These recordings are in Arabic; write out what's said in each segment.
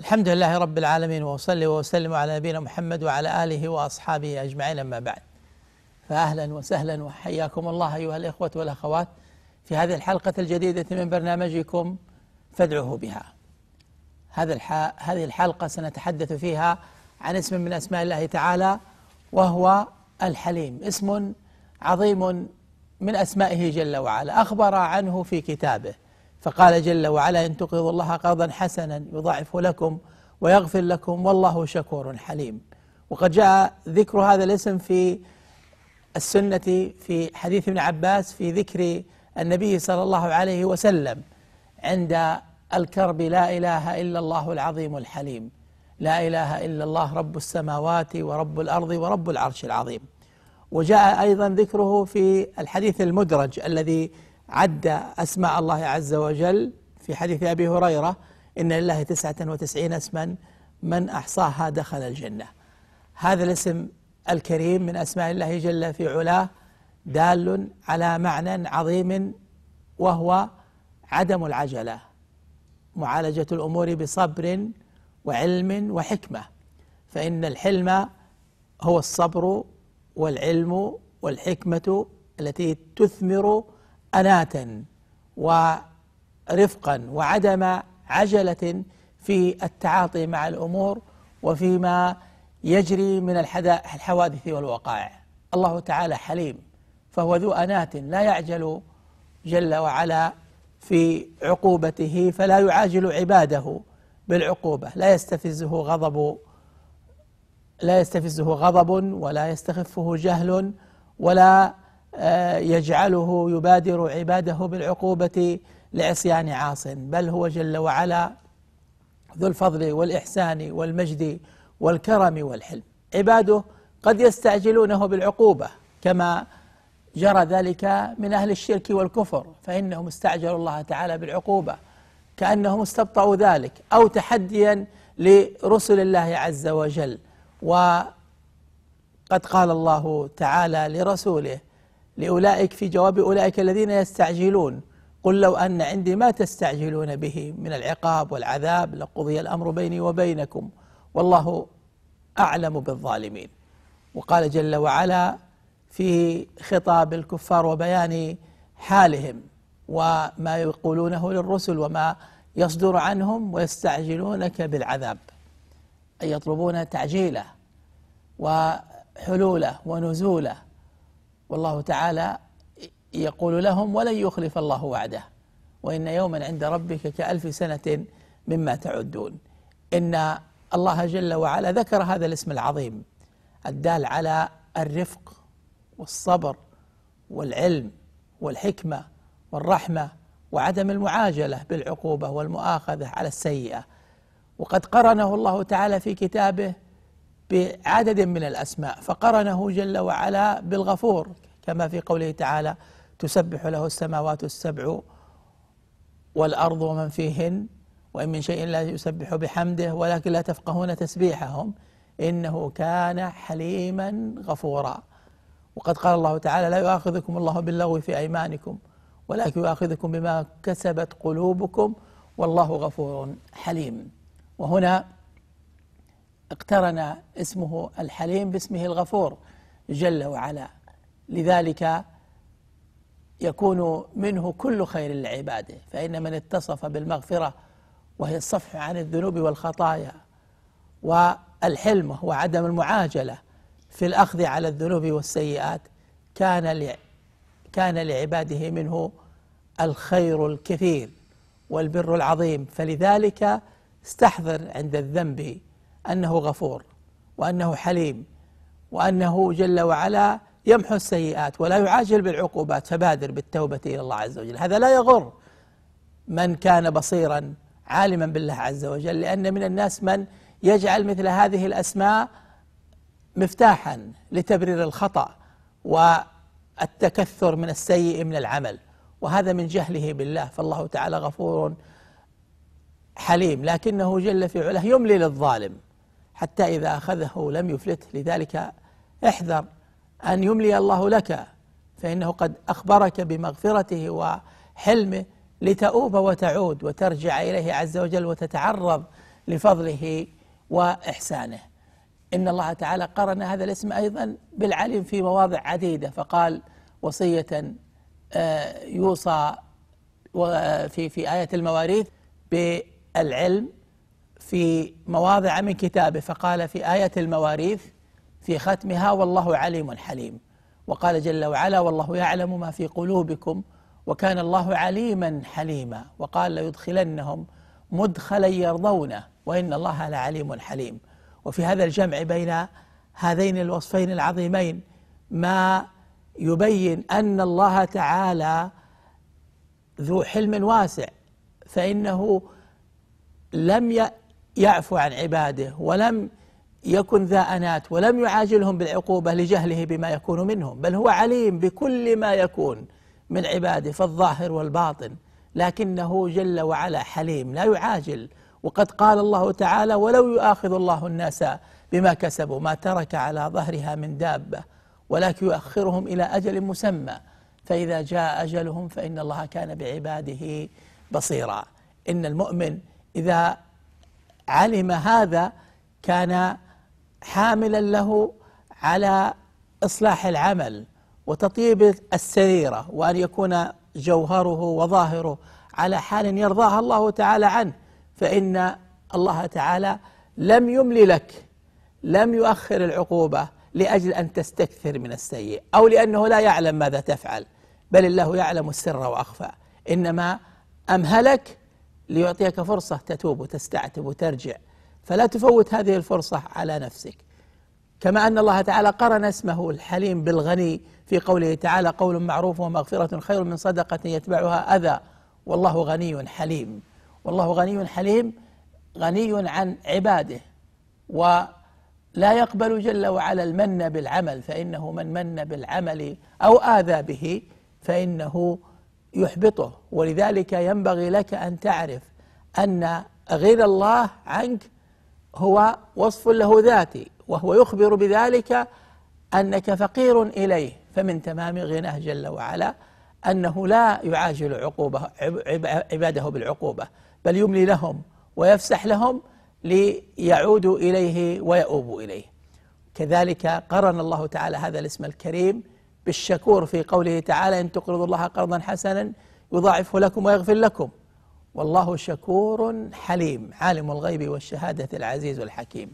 الحمد لله رب العالمين واصلي واسلم على نبينا محمد وعلى اله واصحابه اجمعين اما بعد. فاهلا وسهلا وحياكم الله ايها الاخوه والاخوات في هذه الحلقه الجديده من برنامجكم فادعوه بها. هذا هذه الحلقه سنتحدث فيها عن اسم من اسماء الله تعالى وهو الحليم، اسم عظيم من اسمائه جل وعلا، اخبر عنه في كتابه فقال جل وعلا إن تقرضوا الله قرضا حسنا يضاعف لكم ويغفر لكم والله شكور حليم وقد جاء ذكر هذا الاسم في السنة في حديث ابن عباس في ذكر النبي صلى الله عليه وسلم عند الكرب لا إله إلا الله العظيم الحليم لا إله إلا الله رب السماوات ورب الأرض ورب العرش العظيم وجاء أيضا ذكره في الحديث المدرج الذي عد أسماء الله عز وجل في حديث أبي هريرة إن لله تسعة وتسعين اسما من أحصاها دخل الجنة هذا الاسم الكريم من أسماء الله جل في علاه دال على معنى عظيم وهو عدم العجلة معالجة الأمور بصبر وعلم وحكمة فإن الحلم هو الصبر والعلم والحكمة التي تثمر اناه ورفقا وعدم عجلة في التعاطي مع الأمور وفيما يجري من الحوادث والوقائع الله تعالى حليم فهو ذو اناه لا يعجل جل وعلا في عقوبته فلا يعاجل عباده بالعقوبة لا يستفزه غضب لا يستفزه غضب ولا يستخفه جهل ولا آه، يجعله يبادر عباده بالعقوبة لعصيان عاص بل هو جل وعلا ذو الفضل والإحسان والمجد والكرم والحلم عباده قد يستعجلونه بالعقوبة كما جرى ذلك من أهل الشرك والكفر فإنهم استعجلوا الله تعالى بالعقوبة كأنهم استبطأوا ذلك أو تحديا لرسل الله عز وجل وقد قال الله تعالى لرسوله لأولئك في جواب أولئك الذين يستعجلون قل لو أن عندي ما تستعجلون به من العقاب والعذاب لقضي الأمر بيني وبينكم والله أعلم بالظالمين وقال جل وعلا في خطاب الكفار وبيان حالهم وما يقولونه للرسل وما يصدر عنهم ويستعجلونك بالعذاب أي يطلبون تعجيله وحلوله ونزوله والله تعالى يقول لهم ولن يخلف الله وعده وإن يوما عند ربك كألف سنة مما تعدون إن الله جل وعلا ذكر هذا الاسم العظيم الدال على الرفق والصبر والعلم والحكمة والرحمة وعدم المعاجلة بالعقوبة والمؤاخذة على السيئة وقد قرنه الله تعالى في كتابه بعدد من الأسماء فقرنه جل وعلا بالغفور كما في قوله تعالى تسبح له السماوات السبع والأرض ومن فيهن وإن من شيء لا يسبح بحمده ولكن لا تفقهون تسبيحهم إنه كان حليما غفورا وقد قال الله تعالى لا يؤاخذكم الله باللغو في أيمانكم ولكن يؤاخذكم بما كسبت قلوبكم والله غفور حليم وهنا اقترن اسمه الحليم باسمه الغفور جل وعلا لذلك يكون منه كل خير لعباده فإن من اتصف بالمغفرة وهي الصفح عن الذنوب والخطايا والحلم وهو عدم المعاجلة في الأخذ على الذنوب والسيئات كان كان لعباده منه الخير الكثير والبر العظيم فلذلك استحضر عند الذنب أنه غفور وأنه حليم وأنه جل وعلا يمحو السيئات ولا يعاجل بالعقوبات فبادر بالتوبة إلى الله عز وجل هذا لا يغر من كان بصيرا عالما بالله عز وجل لأن من الناس من يجعل مثل هذه الأسماء مفتاحا لتبرير الخطأ والتكثر من السيء من العمل وهذا من جهله بالله فالله تعالى غفور حليم لكنه جل في علاه يملي للظالم حتى إذا أخذه لم يفلته لذلك احذر أن يملي الله لك فإنه قد أخبرك بمغفرته وحلمه لتؤوب وتعود وترجع إليه عز وجل وتتعرض لفضله وإحسانه إن الله تعالى قرن هذا الاسم أيضا بالعلم في مواضع عديدة فقال وصية آه، يوصى آه، في في آية المواريث بالعلم في مواضع من كتابه فقال في آية المواريث في ختمها والله عليم حليم وقال جل وعلا والله يعلم ما في قلوبكم وكان الله عليما حليما وقال ليدخلنهم مدخلا يرضونه وإن الله لعليم حليم وفي هذا الجمع بين هذين الوصفين العظيمين ما يبين أن الله تعالى ذو حلم واسع فإنه لم ي... يعفو عن عباده ولم يكن ذا أنات ولم يعاجلهم بالعقوبة لجهله بما يكون منهم بل هو عليم بكل ما يكون من عباده فالظاهر والباطن لكنه جل وعلا حليم لا يعاجل وقد قال الله تعالى ولو يؤاخذ الله الناس بما كسبوا ما ترك على ظهرها من دابة ولكن يؤخرهم إلى أجل مسمى فإذا جاء أجلهم فإن الله كان بعباده بصيرا إن المؤمن إذا علم هذا كان حاملا له على اصلاح العمل وتطيب السريره وان يكون جوهره وظاهره على حال يرضاها الله تعالى عنه فان الله تعالى لم يمل لك لم يؤخر العقوبه لاجل ان تستكثر من السيء او لانه لا يعلم ماذا تفعل بل الله يعلم السر واخفى انما امهلك ليعطيك فرصة تتوب وتستعتب وترجع فلا تفوت هذه الفرصة على نفسك كما أن الله تعالى قرن اسمه الحليم بالغني في قوله تعالى قول معروف ومغفرة خير من صدقة يتبعها أذى والله غني حليم والله غني حليم غني عن عباده ولا يقبل جل وعلا المن بالعمل فإنه من من بالعمل أو آذى به فإنه يحبطه ولذلك ينبغي لك أن تعرف أن غير الله عنك هو وصف له ذاتي وهو يخبر بذلك أنك فقير إليه فمن تمام غناه جل وعلا أنه لا يعاجل عقوبة عباده بالعقوبة بل يملي لهم ويفسح لهم ليعودوا إليه ويؤوبوا إليه كذلك قرن الله تعالى هذا الاسم الكريم بالشكور في قوله تعالى إن تقرضوا الله قرضا حسنا يضاعفه لكم ويغفر لكم والله شكور حليم عالم الغيب والشهادة العزيز الحكيم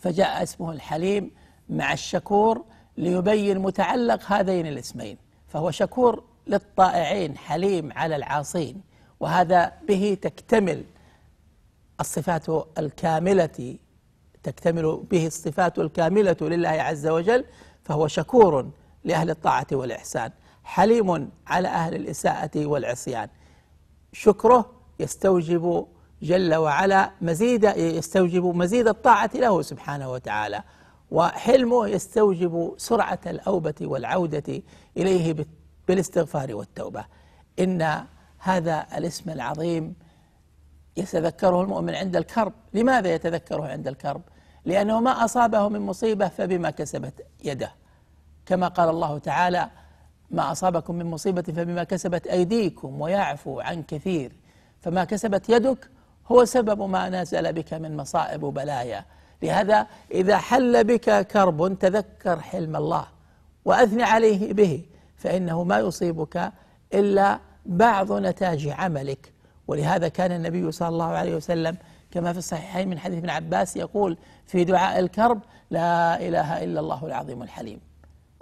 فجاء اسمه الحليم مع الشكور ليبين متعلق هذين الاسمين فهو شكور للطائعين حليم على العاصين وهذا به تكتمل الصفات الكاملة تكتمل به الصفات الكاملة لله عز وجل فهو شكور لأهل الطاعة والإحسان حليم على أهل الإساءة والعصيان شكره يستوجب جل وعلا مزيد يستوجب مزيد الطاعة له سبحانه وتعالى وحلمه يستوجب سرعة الأوبة والعودة إليه بالاستغفار والتوبة إن هذا الاسم العظيم يتذكره المؤمن عند الكرب لماذا يتذكره عند الكرب؟ لأنه ما أصابه من مصيبة فبما كسبت يده كما قال الله تعالى ما أصابكم من مصيبة فبما كسبت أيديكم ويعفو عن كثير فما كسبت يدك هو سبب ما نزل بك من مصائب وبلايا لهذا إذا حل بك كرب تذكر حلم الله وأثني عليه به فإنه ما يصيبك إلا بعض نتاج عملك ولهذا كان النبي صلى الله عليه وسلم كما في الصحيحين من حديث ابن عباس يقول في دعاء الكرب لا إله إلا الله العظيم الحليم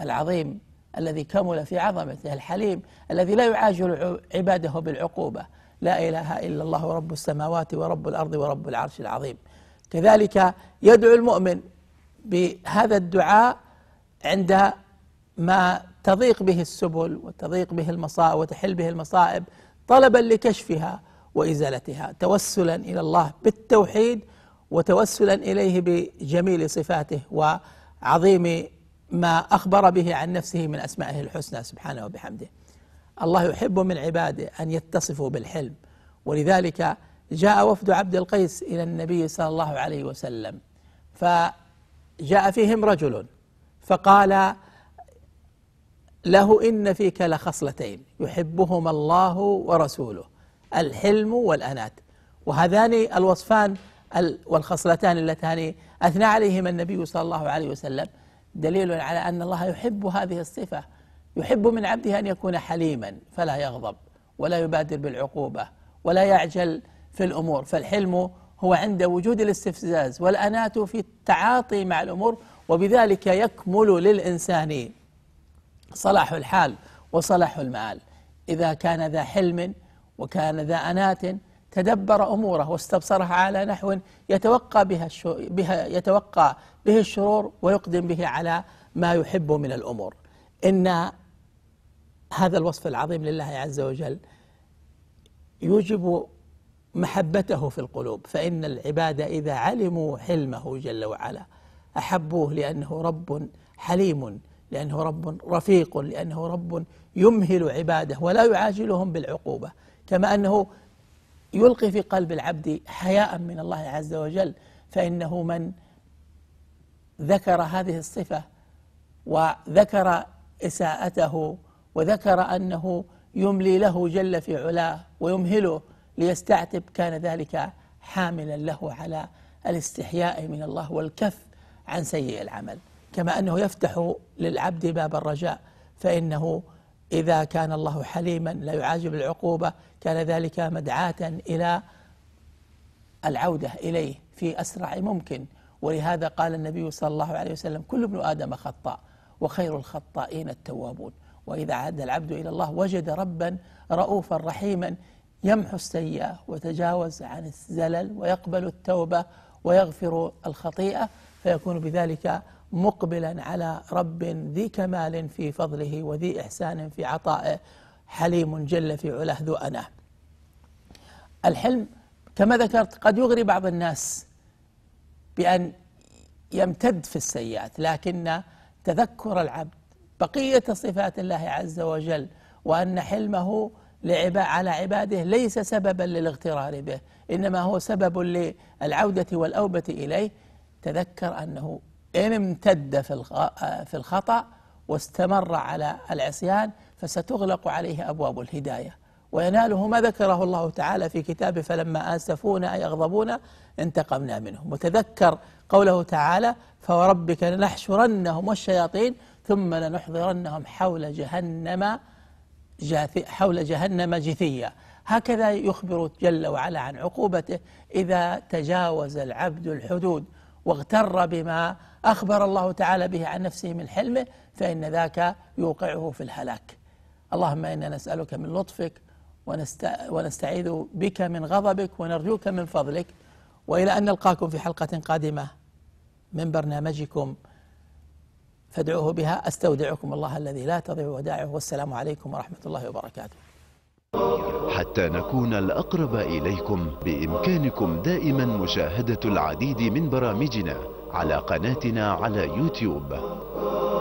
العظيم الذي كمل في عظمته الحليم الذي لا يعاجل عباده بالعقوبة لا إله إلا الله رب السماوات ورب الأرض ورب العرش العظيم كذلك يدعو المؤمن بهذا الدعاء عند ما تضيق به السبل وتضيق به المصائب وتحل به المصائب طلبا لكشفها وإزالتها توسلا إلى الله بالتوحيد وتوسلا إليه بجميل صفاته وعظيم ما أخبر به عن نفسه من أسمائه الحسنى سبحانه وبحمده الله يحب من عباده أن يتصفوا بالحلم ولذلك جاء وفد عبد القيس إلى النبي صلى الله عليه وسلم فجاء فيهم رجل فقال له إن فيك لخصلتين يحبهما الله ورسوله الحلم والأنات وهذان الوصفان والخصلتان اللتان أثنى عليهما النبي صلى الله عليه وسلم دليل على أن الله يحب هذه الصفة يحب من عبده أن يكون حليما فلا يغضب ولا يبادر بالعقوبة ولا يعجل في الأمور فالحلم هو عند وجود الاستفزاز والأنات في التعاطي مع الأمور وبذلك يكمل للإنسان صلاح الحال وصلاح المآل إذا كان ذا حلم وكان ذا أنات تدبر أموره واستبصرها على نحو يتوقى بها, بها يتوقى به الشرور ويقدم به على ما يحب من الأمور إن هذا الوصف العظيم لله عز وجل يوجب محبته في القلوب فإن العباد إذا علموا حلمه جل وعلا أحبوه لأنه رب حليم لأنه رب رفيق لأنه رب يمهل عباده ولا يعاجلهم بالعقوبة كما أنه يلقي في قلب العبد حياء من الله عز وجل فإنه من ذكر هذه الصفة وذكر إساءته وذكر أنه يملي له جل في علاه ويمهله ليستعتب كان ذلك حاملا له على الاستحياء من الله والكف عن سيء العمل كما أنه يفتح للعبد باب الرجاء فإنه إذا كان الله حليما لا يعاجب العقوبة كان ذلك مدعاة إلى العودة إليه في أسرع ممكن ولهذا قال النبي صلى الله عليه وسلم كل ابن آدم خطاء وخير الخطائين التوابون وإذا عاد العبد إلى الله وجد ربا رؤوفا رحيما يمحو السيئة وتجاوز عن الزلل ويقبل التوبة ويغفر الخطيئة فيكون بذلك مقبلا على رب ذي كمال في فضله وذي إحسان في عطائه حليم جل في علاه ذو أناه الحلم كما ذكرت قد يغري بعض الناس بأن يمتد في السيئات لكن تذكر العبد بقية صفات الله عز وجل وأن حلمه على عباده ليس سببا للاغترار به إنما هو سبب للعودة والأوبة إليه تذكر أنه إن امتد في الخطأ واستمر على العصيان فستغلق عليه أبواب الهداية ويناله ما ذكره الله تعالى في كتابه فلما آسفونا يغضبون انتقمنا منهم وتذكر قوله تعالى فوربك لنحشرنهم والشياطين ثم لنحضرنهم حول جهنم حول جهنم جثيا هكذا يخبر جل وعلا عن عقوبته إذا تجاوز العبد الحدود واغتر بما أخبر الله تعالى به عن نفسه من حلمه فإن ذاك يوقعه في الهلاك اللهم إنا نسألك من لطفك ونستعيذ بك من غضبك ونرجوك من فضلك وإلى أن نلقاكم في حلقة قادمة من برنامجكم فادعوه بها استودعكم الله الذي لا تضيع ودائعه والسلام عليكم ورحمه الله وبركاته حتى نكون الأقرب إليكم بإمكانكم دائما مشاهدة العديد من برامجنا على قناتنا على يوتيوب